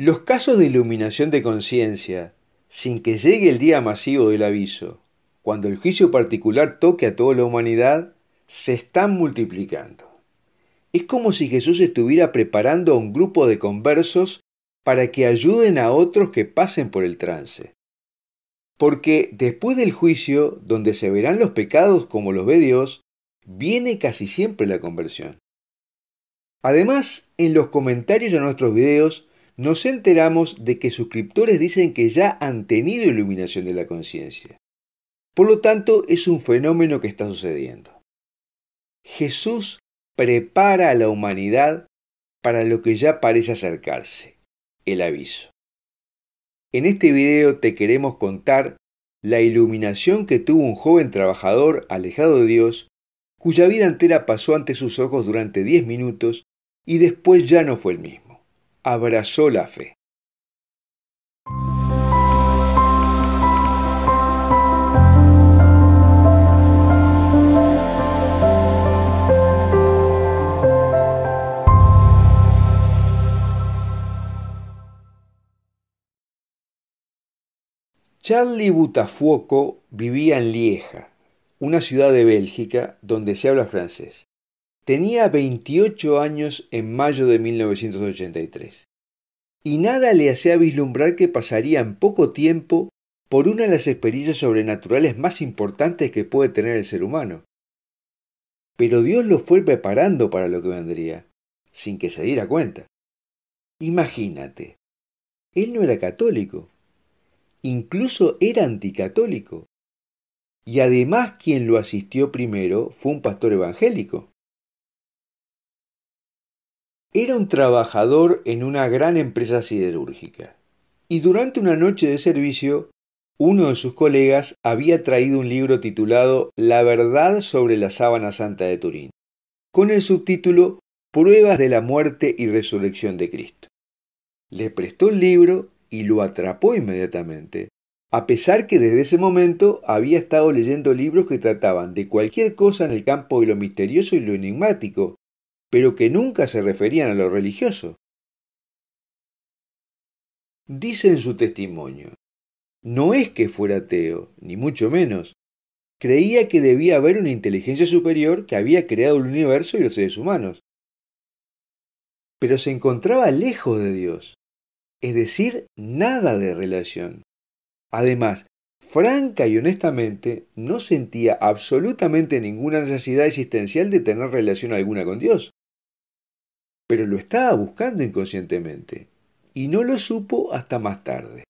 Los casos de iluminación de conciencia, sin que llegue el día masivo del aviso, cuando el juicio particular toque a toda la humanidad, se están multiplicando. Es como si Jesús estuviera preparando a un grupo de conversos para que ayuden a otros que pasen por el trance. Porque después del juicio, donde se verán los pecados como los ve Dios, viene casi siempre la conversión. Además, en los comentarios de nuestros videos nos enteramos de que suscriptores dicen que ya han tenido iluminación de la conciencia. Por lo tanto, es un fenómeno que está sucediendo. Jesús prepara a la humanidad para lo que ya parece acercarse, el aviso. En este video te queremos contar la iluminación que tuvo un joven trabajador alejado de Dios, cuya vida entera pasó ante sus ojos durante 10 minutos y después ya no fue el mismo abrazó la fe. Charlie Butafuoco vivía en Lieja, una ciudad de Bélgica donde se habla francés. Tenía 28 años en mayo de 1983. Y nada le hacía vislumbrar que pasaría en poco tiempo por una de las experiencias sobrenaturales más importantes que puede tener el ser humano. Pero Dios lo fue preparando para lo que vendría, sin que se diera cuenta. Imagínate, él no era católico, incluso era anticatólico. Y además quien lo asistió primero fue un pastor evangélico. Era un trabajador en una gran empresa siderúrgica, y durante una noche de servicio, uno de sus colegas había traído un libro titulado La verdad sobre la sábana santa de Turín, con el subtítulo Pruebas de la muerte y resurrección de Cristo. Le prestó el libro y lo atrapó inmediatamente, a pesar que desde ese momento había estado leyendo libros que trataban de cualquier cosa en el campo de lo misterioso y lo enigmático, pero que nunca se referían a lo religioso. Dice en su testimonio, no es que fuera ateo, ni mucho menos. Creía que debía haber una inteligencia superior que había creado el universo y los seres humanos. Pero se encontraba lejos de Dios, es decir, nada de relación. Además, franca y honestamente, no sentía absolutamente ninguna necesidad existencial de tener relación alguna con Dios pero lo estaba buscando inconscientemente y no lo supo hasta más tarde.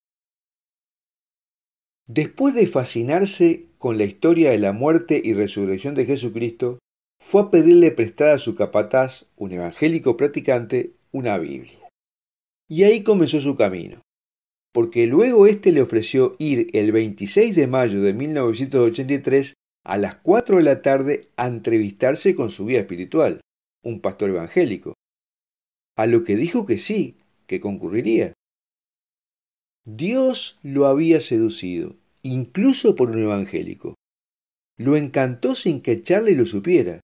Después de fascinarse con la historia de la muerte y resurrección de Jesucristo, fue a pedirle prestada a su capataz, un evangélico practicante, una Biblia. Y ahí comenzó su camino, porque luego éste le ofreció ir el 26 de mayo de 1983 a las 4 de la tarde a entrevistarse con su guía espiritual, un pastor evangélico, a lo que dijo que sí, que concurriría. Dios lo había seducido, incluso por un evangélico. Lo encantó sin que Charlie lo supiera,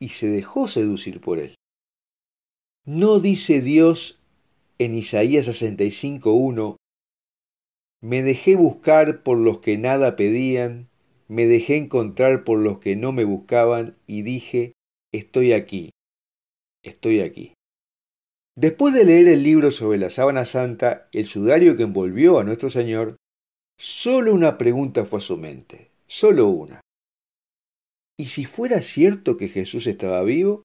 y se dejó seducir por él. ¿No dice Dios en Isaías 65.1, Me dejé buscar por los que nada pedían, me dejé encontrar por los que no me buscaban y dije, estoy aquí, estoy aquí. Después de leer el libro sobre la sábana santa, el sudario que envolvió a nuestro Señor, solo una pregunta fue a su mente, solo una. ¿Y si fuera cierto que Jesús estaba vivo?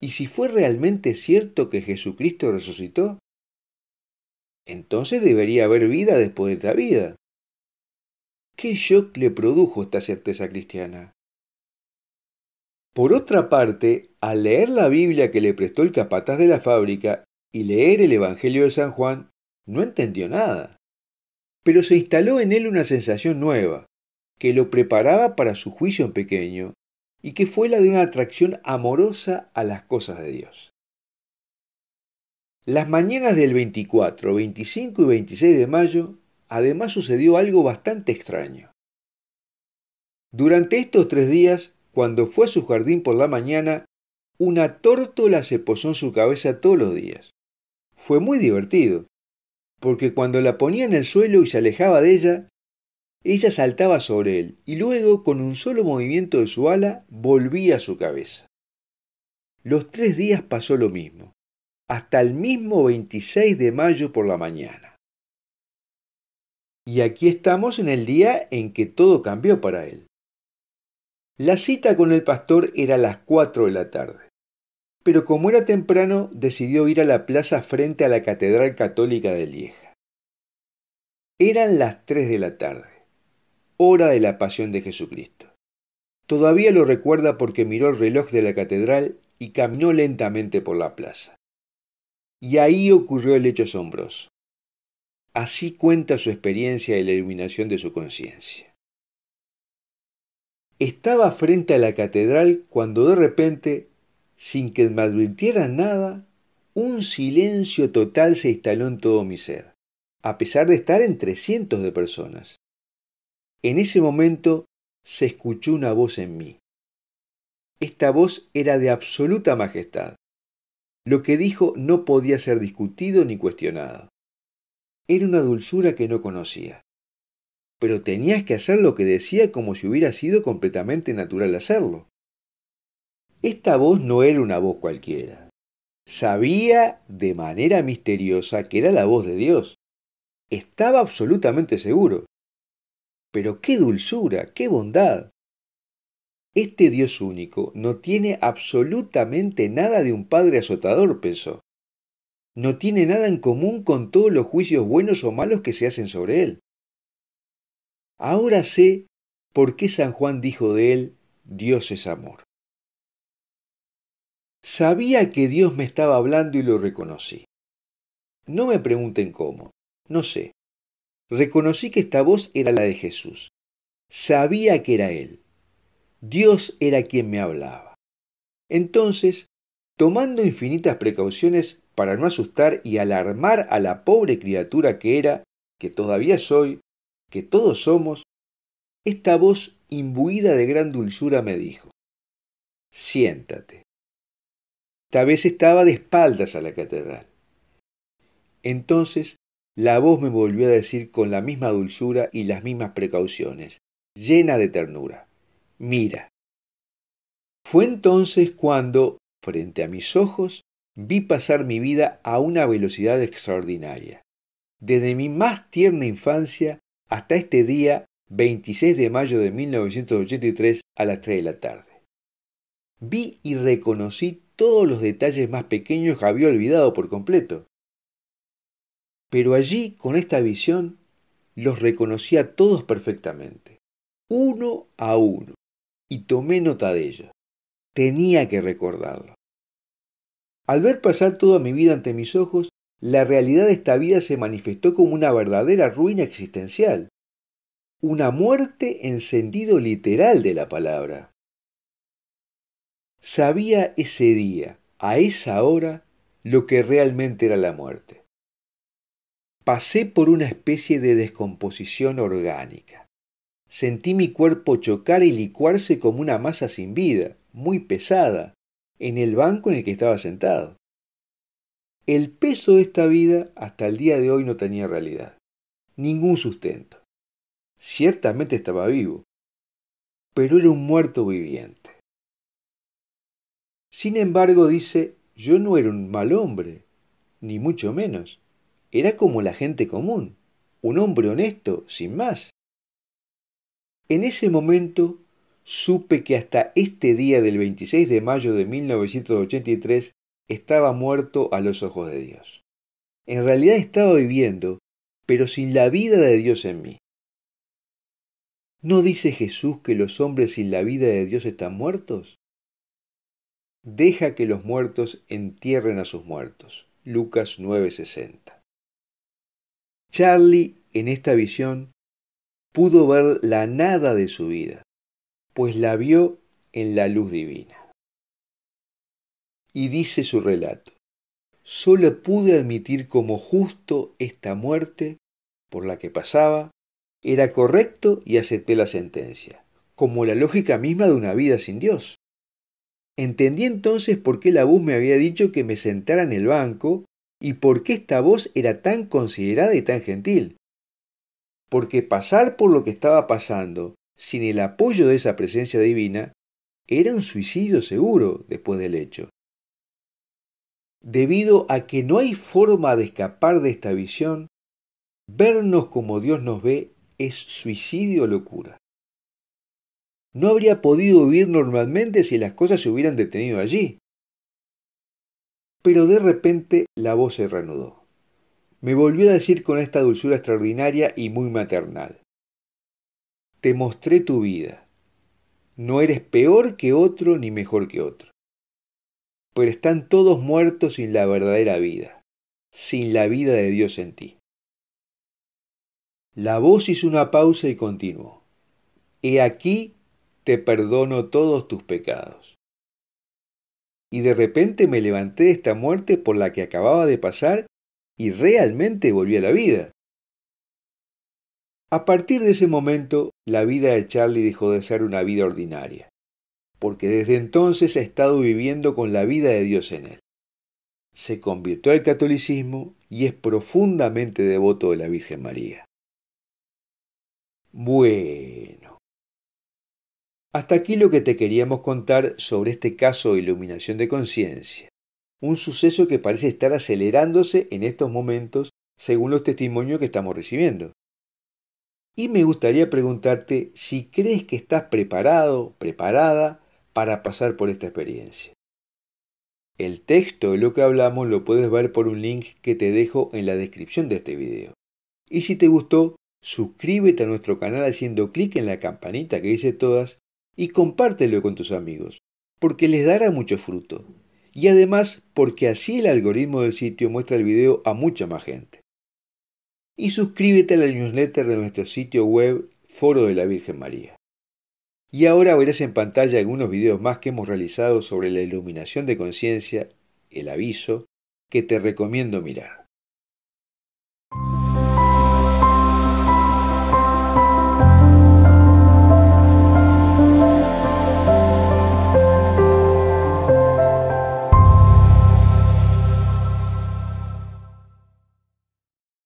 ¿Y si fue realmente cierto que Jesucristo resucitó? Entonces debería haber vida después de esta vida. ¿Qué shock le produjo esta certeza cristiana? Por otra parte, al leer la Biblia que le prestó el capataz de la fábrica y leer el Evangelio de San Juan, no entendió nada. Pero se instaló en él una sensación nueva, que lo preparaba para su juicio en pequeño, y que fue la de una atracción amorosa a las cosas de Dios. Las mañanas del 24, 25 y 26 de mayo, además sucedió algo bastante extraño. Durante estos tres días cuando fue a su jardín por la mañana, una tórtola se posó en su cabeza todos los días. Fue muy divertido, porque cuando la ponía en el suelo y se alejaba de ella, ella saltaba sobre él y luego, con un solo movimiento de su ala, volvía a su cabeza. Los tres días pasó lo mismo, hasta el mismo 26 de mayo por la mañana. Y aquí estamos en el día en que todo cambió para él. La cita con el pastor era a las 4 de la tarde. Pero como era temprano, decidió ir a la plaza frente a la Catedral Católica de Lieja. Eran las 3 de la tarde, hora de la pasión de Jesucristo. Todavía lo recuerda porque miró el reloj de la catedral y caminó lentamente por la plaza. Y ahí ocurrió el hecho asombroso. Así cuenta su experiencia y la iluminación de su conciencia. Estaba frente a la catedral cuando de repente, sin que me advirtiera nada, un silencio total se instaló en todo mi ser, a pesar de estar entre cientos de personas. En ese momento se escuchó una voz en mí. Esta voz era de absoluta majestad. Lo que dijo no podía ser discutido ni cuestionado. Era una dulzura que no conocía pero tenías que hacer lo que decía como si hubiera sido completamente natural hacerlo. Esta voz no era una voz cualquiera. Sabía de manera misteriosa que era la voz de Dios. Estaba absolutamente seguro. Pero qué dulzura, qué bondad. Este Dios único no tiene absolutamente nada de un padre azotador, pensó. No tiene nada en común con todos los juicios buenos o malos que se hacen sobre él. Ahora sé por qué San Juan dijo de él, Dios es amor. Sabía que Dios me estaba hablando y lo reconocí. No me pregunten cómo, no sé. Reconocí que esta voz era la de Jesús. Sabía que era Él. Dios era quien me hablaba. Entonces, tomando infinitas precauciones para no asustar y alarmar a la pobre criatura que era, que todavía soy, que todos somos, esta voz imbuida de gran dulzura me dijo, siéntate. Tal vez estaba de espaldas a la catedral. Entonces la voz me volvió a decir con la misma dulzura y las mismas precauciones, llena de ternura, mira. Fue entonces cuando, frente a mis ojos, vi pasar mi vida a una velocidad extraordinaria. Desde mi más tierna infancia hasta este día 26 de mayo de 1983 a las 3 de la tarde. Vi y reconocí todos los detalles más pequeños que había olvidado por completo. Pero allí, con esta visión, los reconocí todos perfectamente, uno a uno, y tomé nota de ellos. Tenía que recordarlo. Al ver pasar toda mi vida ante mis ojos, la realidad de esta vida se manifestó como una verdadera ruina existencial, una muerte en sentido literal de la palabra. Sabía ese día, a esa hora, lo que realmente era la muerte. Pasé por una especie de descomposición orgánica. Sentí mi cuerpo chocar y licuarse como una masa sin vida, muy pesada, en el banco en el que estaba sentado. El peso de esta vida hasta el día de hoy no tenía realidad, ningún sustento. Ciertamente estaba vivo, pero era un muerto viviente. Sin embargo, dice, yo no era un mal hombre, ni mucho menos. Era como la gente común, un hombre honesto, sin más. En ese momento supe que hasta este día del 26 de mayo de 1983 estaba muerto a los ojos de Dios. En realidad estaba viviendo, pero sin la vida de Dios en mí. ¿No dice Jesús que los hombres sin la vida de Dios están muertos? Deja que los muertos entierren a sus muertos. Lucas 9:60. Charlie, en esta visión, pudo ver la nada de su vida, pues la vio en la luz divina y dice su relato. Solo pude admitir como justo esta muerte por la que pasaba, era correcto y acepté la sentencia, como la lógica misma de una vida sin Dios. Entendí entonces por qué la voz me había dicho que me sentara en el banco y por qué esta voz era tan considerada y tan gentil. Porque pasar por lo que estaba pasando sin el apoyo de esa presencia divina era un suicidio seguro después del hecho debido a que no hay forma de escapar de esta visión, vernos como Dios nos ve es suicidio o locura. No habría podido vivir normalmente si las cosas se hubieran detenido allí. Pero de repente la voz se reanudó. Me volvió a decir con esta dulzura extraordinaria y muy maternal. Te mostré tu vida. No eres peor que otro ni mejor que otro pero están todos muertos sin la verdadera vida, sin la vida de Dios en ti. La voz hizo una pausa y continuó. He aquí, te perdono todos tus pecados. Y de repente me levanté de esta muerte por la que acababa de pasar y realmente volví a la vida. A partir de ese momento, la vida de Charlie dejó de ser una vida ordinaria porque desde entonces ha estado viviendo con la vida de Dios en él. Se convirtió al catolicismo y es profundamente devoto de la Virgen María. Bueno. Hasta aquí lo que te queríamos contar sobre este caso de iluminación de conciencia, un suceso que parece estar acelerándose en estos momentos según los testimonios que estamos recibiendo. Y me gustaría preguntarte si crees que estás preparado, preparada para pasar por esta experiencia. El texto de lo que hablamos lo puedes ver por un link que te dejo en la descripción de este video. Y si te gustó, suscríbete a nuestro canal haciendo clic en la campanita que dice todas y compártelo con tus amigos, porque les dará mucho fruto. Y además porque así el algoritmo del sitio muestra el video a mucha más gente. Y suscríbete a la newsletter de nuestro sitio web Foro de la Virgen María. Y ahora verás en pantalla algunos videos más que hemos realizado sobre la iluminación de conciencia, el aviso, que te recomiendo mirar.